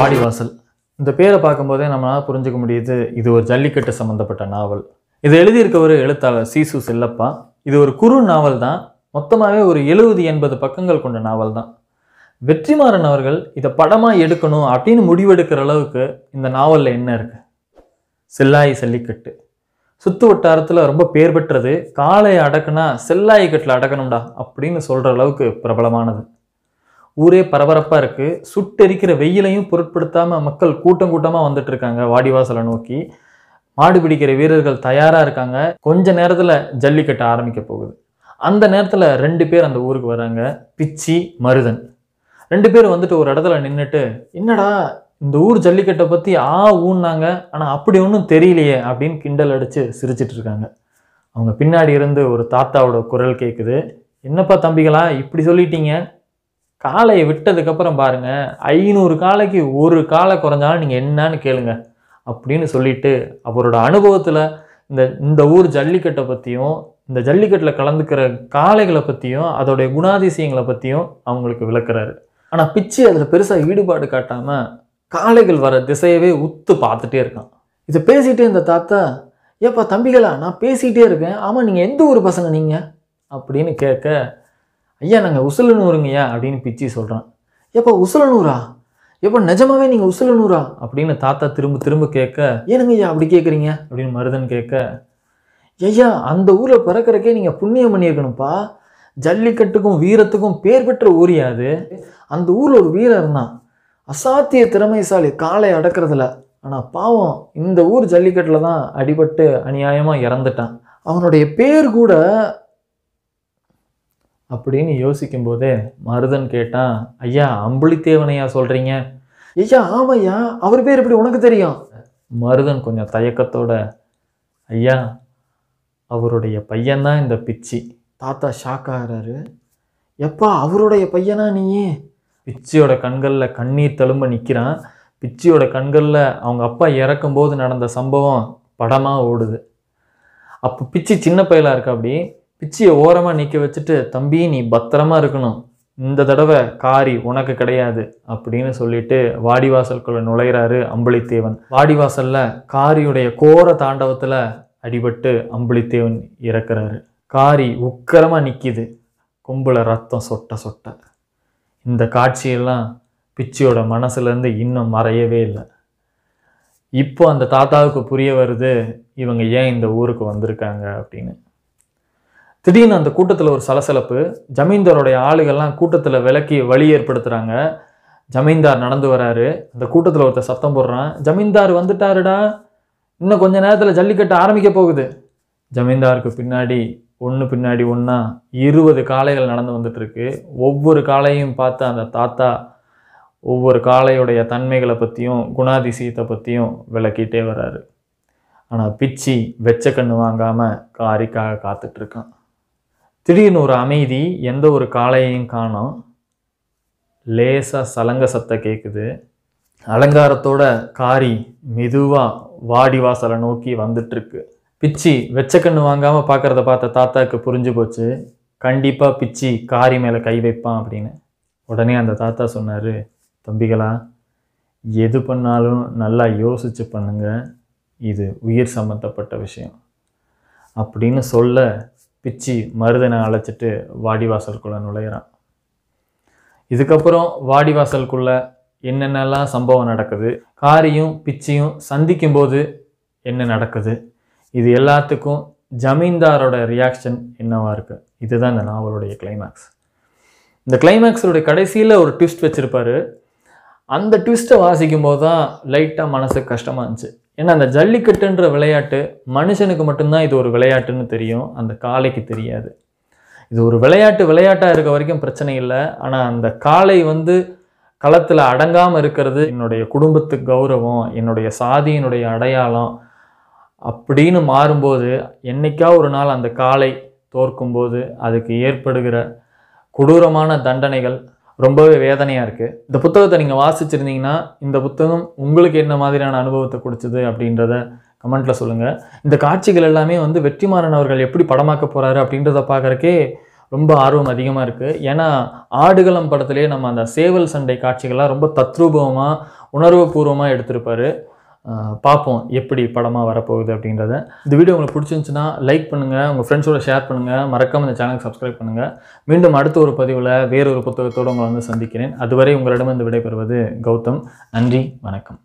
வாடி வாசல் இந்த பேரை பார்க்கும்போதே நம்மளால் புரிஞ்சுக்க முடியுது இது ஒரு ஜல்லிக்கட்டு சம்மந்தப்பட்ட நாவல் எழுதியிருக்க எழுதியிருக்கவர் எழுத்தாளர் சீசு செல்லப்பா இது ஒரு குறு நாவல் தான் மொத்தமாகவே ஒரு எழுபது எண்பது பக்கங்கள் கொண்ட நாவல் தான் வெற்றிமாறன் அவர்கள் இதை படமாக எடுக்கணும் அப்படின்னு முடிவெடுக்கிற அளவுக்கு இந்த நாவலில் என்ன இருக்குது செல்லாய் ஜல்லிக்கட்டு சுத்து வட்டாரத்தில் ரொம்ப பேர் பெற்றது காளையை அடக்குனா செல்லாய் கட்டில் அடக்கணும்டா அப்படின்னு சொல்கிற அளவுக்கு பிரபலமானது ஊரே பரபரப்பாக இருக்குது சுட்டெரிக்கிற வெயிலையும் பொருட்படுத்தாமல் மக்கள் கூட்டம் கூட்டமாக வந்துட்டு இருக்காங்க வாடிவாசலை நோக்கி மாடு பிடிக்கிற வீரர்கள் தயாராக இருக்காங்க கொஞ்ச நேரத்தில் ஜல்லிக்கட்டு ஆரம்பிக்க போகுது அந்த நேரத்தில் ரெண்டு பேர் அந்த ஊருக்கு வராங்க பிச்சி மருதன் ரெண்டு பேர் வந்துட்டு ஒரு இடத்துல நின்றுட்டு என்னடா இந்த ஊர் ஜல்லிக்கட்டை பற்றி ஆ ஊன்னாங்க ஆனால் அப்படி ஒன்றும் தெரியலையே அப்படின்னு கிண்டல் அடித்து சிரிச்சிட்டு இருக்காங்க அவங்க பின்னாடி இருந்து ஒரு தாத்தாவோட குரல் கேட்குது என்னப்பா தம்பிகளா இப்படி சொல்லிட்டீங்க காலையை விட்டதுக்கப்புறம் பாருங்கள் ஐநூறு காலைக்கு ஒரு காலை குறைஞ்சாலும் நீங்கள் என்னன்னு கேளுங்க அப்படின்னு சொல்லிட்டு அவரோட அனுபவத்தில் இந்த இந்த ஊர் ஜல்லிக்கட்டை பற்றியும் இந்த ஜல்லிக்கட்டில் கலந்துக்கிற காளைகளை பற்றியும் அதோடைய குணாதிசயங்களை பற்றியும் அவங்களுக்கு விளக்குறாரு ஆனால் பிச்சு அதில் பெருசாக ஈடுபாடு காட்டாமல் காளைகள் வர திசையவே உத்து பார்த்துட்டே இருக்கான் இதை பேசிகிட்டே இந்த தாத்தா ஏப்பா தம்பிகளா நான் பேசிகிட்டே இருக்கேன் ஆமாம் நீங்கள் எந்த ஊர் பசங்க நீங்கள் அப்படின்னு கேட்க ஐயா நாங்கள் நூறுங்கய்யா அப்படின்னு பிச்சி சொல்கிறான் எப்போ உசுலனூரா எப்போ நிஜமாவே நீங்கள் உசுலனூரா அப்படின்னு தாத்தா திரும்ப திரும்ப கேட்க ஏனுங்க ஐயா அப்படி கேட்குறீங்க அப்படின்னு மருதன் கேட்க ஐயா அந்த ஊரில் பிறக்கிறக்கே நீங்கள் புண்ணியம் பண்ணியிருக்கணும்ப்பா ஜல்லிக்கட்டுக்கும் வீரத்துக்கும் பேர் பெற்ற ஊரியாது அந்த ஊரில் ஒரு வீரர் இருந்தான் அசாத்திய திறமைசாலி காலை அடக்கிறதுல ஆனால் பாவம் இந்த ஊர் ஜல்லிக்கட்டில் தான் அடிபட்டு அநியாயமாக இறந்துட்டான் அவனுடைய பேர் கூட அப்படின்னு யோசிக்கும் போதே மருதன் கேட்டான் ஐயா அம்புலித்தேவனையா சொல்கிறீங்க ஐயா ஆமையா அவர் பேர் இப்படி உனக்கு தெரியும் மருதன் கொஞ்சம் தயக்கத்தோட ஐயா அவருடைய பையன்தான் இந்த பிச்சி தாத்தா ஷாக்காரரு எப்பா அவருடைய பையனா நீயே பிச்சியோட கண்களில் கண்ணீர் தழும்ப நிற்கிறான் பிச்சியோட கண்களில் அவங்க அப்பா இறக்கும்போது நடந்த சம்பவம் படமாக ஓடுது அப்போ பிச்சி சின்ன பயலாக இருக்கா அப்படி பிச்சியை ஓரமாக நிற்க வச்சுட்டு தம்பி நீ பத்திரமா இருக்கணும் இந்த தடவை காரி உனக்கு கிடையாது அப்படின்னு சொல்லிட்டு வாடிவாசலுக்குள்ள நுழையிறாரு அம்புலித்தேவன் வாடிவாசல்ல காரியுடைய கோர தாண்டவத்தில் அடிபட்டு அம்புலித்தேவன் இறக்குறாரு காரி உக்கரமாக நிற்கிது கொம்புல ரத்தம் சொட்ட சொட்ட இந்த காட்சியெல்லாம் பிச்சியோட மனசுலேருந்து இன்னும் மறையவே இல்லை இப்போ அந்த தாத்தாவுக்கு புரிய வருது இவங்க ஏன் இந்த ஊருக்கு வந்திருக்காங்க அப்படின்னு திடீர்னு அந்த கூட்டத்தில் ஒரு சலசலப்பு ஜமீன்தாருடைய ஆளுகள்லாம் கூட்டத்தில் விலக்கி வழி ஏற்படுத்துகிறாங்க ஜமீன்தார் நடந்து வராரு அந்த கூட்டத்தில் ஒருத்தர் சத்தம் போடுறான் ஜமீன்தார் வந்துட்டாருடா இன்னும் கொஞ்ச நேரத்தில் ஜல்லிக்கட்டு ஆரம்பிக்க போகுது ஜமீன்தாருக்கு பின்னாடி ஒன்று பின்னாடி ஒன்றா இருபது காளைகள் நடந்து வந்துட்டுருக்கு ஒவ்வொரு காளையும் பார்த்து அந்த தாத்தா ஒவ்வொரு காளையுடைய தன்மைகளை பற்றியும் குணாதிசயத்தை பற்றியும் விளக்கிட்டே வர்றாரு ஆனால் பிச்சி வெச்ச கண்ணு வாங்காமல் காரிக்காக காத்துட்ருக்கான் திடீர்னு ஒரு அமைதி எந்த ஒரு காளையையும் காணும் லேசாக சலங்க சத்த கேட்குது அலங்காரத்தோட காரி மெதுவாக வாடி வாசலை நோக்கி வந்துட்டுருக்கு பிச்சி வெச்சக்கண்ணு வாங்காமல் பார்க்குறத பார்த்த தாத்தாவுக்கு புரிஞ்சு போச்சு கண்டிப்பாக பிச்சி காரி மேலே கை வைப்பான் அப்படின்னு உடனே அந்த தாத்தா சொன்னார் தம்பிகளா எது பண்ணாலும் நல்லா யோசித்து பண்ணுங்கள் இது உயிர் சம்மந்தப்பட்ட விஷயம் அப்படின்னு சொல்ல பிச்சி மருதனை அழைச்சிட்டு வாடிவாசலுக்குள்ளே நுழையிறான் இதுக்கப்புறம் வாடிவாசலுக்குள்ள என்னென்னலாம் சம்பவம் நடக்குது காரியும் பிச்சியும் சந்திக்கும்போது என்ன நடக்குது இது எல்லாத்துக்கும் ஜமீன்தாரோட ரியாக்ஷன் என்னவாக இருக்குது இதுதான் இந்த நாவலுடைய கிளைமேக்ஸ் இந்த கிளைமேக்ஸோடைய கடைசியில் ஒரு ட்விஸ்ட் வச்சுருப்பார் அந்த ட்விஸ்ட்டை வாசிக்கும் போது தான் லைட்டாக மனசுக்கு கஷ்டமாக இருந்துச்சு ஏன்னா அந்த ஜல்லிக்கட்டுன்ற விளையாட்டு மனுஷனுக்கு மட்டும்தான் இது ஒரு விளையாட்டுன்னு தெரியும் அந்த காளைக்கு தெரியாது இது ஒரு விளையாட்டு விளையாட்டாக இருக்க வரைக்கும் பிரச்சனை இல்லை ஆனால் அந்த காளை வந்து களத்தில் அடங்காமல் இருக்கிறது என்னுடைய குடும்பத்து கௌரவம் என்னுடைய சாதியினுடைய அடையாளம் அப்படின்னு மாறும்போது என்றைக்கா ஒரு நாள் அந்த காளை தோற்கும்போது அதுக்கு ஏற்படுகிற கொடூரமான தண்டனைகள் ரொம்பவே வேதனையாக இருக்குது இந்த புத்தகத்தை நீங்கள் வாசிச்சிருந்தீங்கன்னா இந்த புத்தகம் உங்களுக்கு என்ன மாதிரியான அனுபவத்தை கொடுத்தது அப்படின்றத கமெண்ட்டில் சொல்லுங்கள் இந்த காட்சிகள் எல்லாமே வந்து வெற்றிமாறன் அவர்கள் எப்படி படமாக்க போகிறாரு அப்படின்றத பார்க்குறக்கே ரொம்ப ஆர்வம் அதிகமாக இருக்குது ஏன்னா ஆடுகளம் படத்துலேயே நம்ம அந்த சேவல் சண்டை காட்சிகள்லாம் ரொம்ப தத்ரூபமாக உணர்வுபூர்வமாக எடுத்திருப்பார் பார்ப்போம் எப்படி படமாக வரப்போகுது அப்படின்றத இந்த வீடியோ உங்களுக்கு பிடிச்சிருந்துச்சுன்னா லைக் பண்ணுங்கள் உங்கள் ஃப்ரெண்ட்ஸோட ஷேர் பண்ணுங்கள் மறக்காமல் இந்த சேனலுக்கு சப்ஸ்கிரைப் பண்ணுங்கள் மீண்டும் அடுத்த ஒரு பதிவில் வேறொரு புத்தகத்தோடு உங்களை வந்து சந்திக்கிறேன் அதுவரை உங்களிடமிருந்து விடைபெறுவது கௌதம் நன்றி வணக்கம்